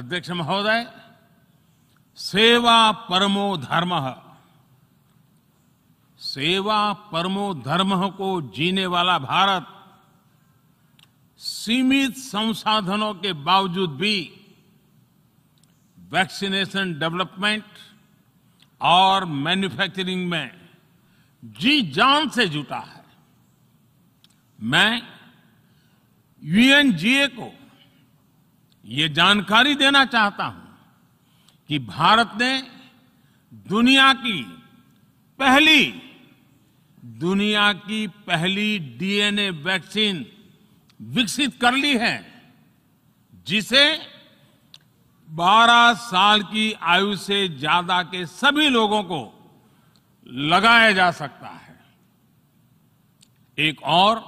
अध्यक्ष महोदय सेवा परमो धर्म सेवा परमो धर्म को जीने वाला भारत सीमित संसाधनों के बावजूद भी वैक्सीनेशन डेवलपमेंट और मैन्युफैक्चरिंग में जी जान से जुटा है मैं यूएनजीए को ये जानकारी देना चाहता हूं कि भारत ने दुनिया की पहली दुनिया की पहली डीएनए वैक्सीन विकसित कर ली है जिसे 12 साल की आयु से ज्यादा के सभी लोगों को लगाया जा सकता है एक और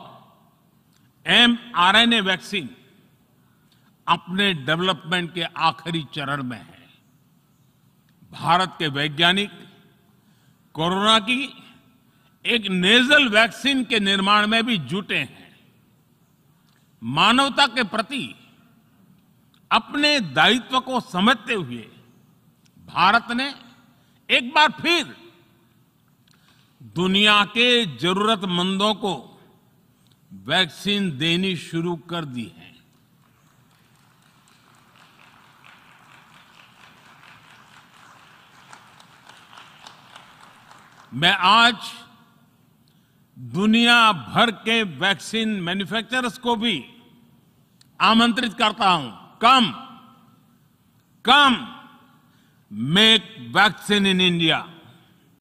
एमआरएनए वैक्सीन अपने डेवलपमेंट के आखिरी चरण में है भारत के वैज्ञानिक कोरोना की एक नेजल वैक्सीन के निर्माण में भी जुटे हैं मानवता के प्रति अपने दायित्व को समझते हुए भारत ने एक बार फिर दुनिया के जरूरतमंदों को वैक्सीन देनी शुरू कर दी है मैं आज दुनिया भर के वैक्सीन मैन्युफैक्चरर्स को भी आमंत्रित करता हूं come come make vaccine in India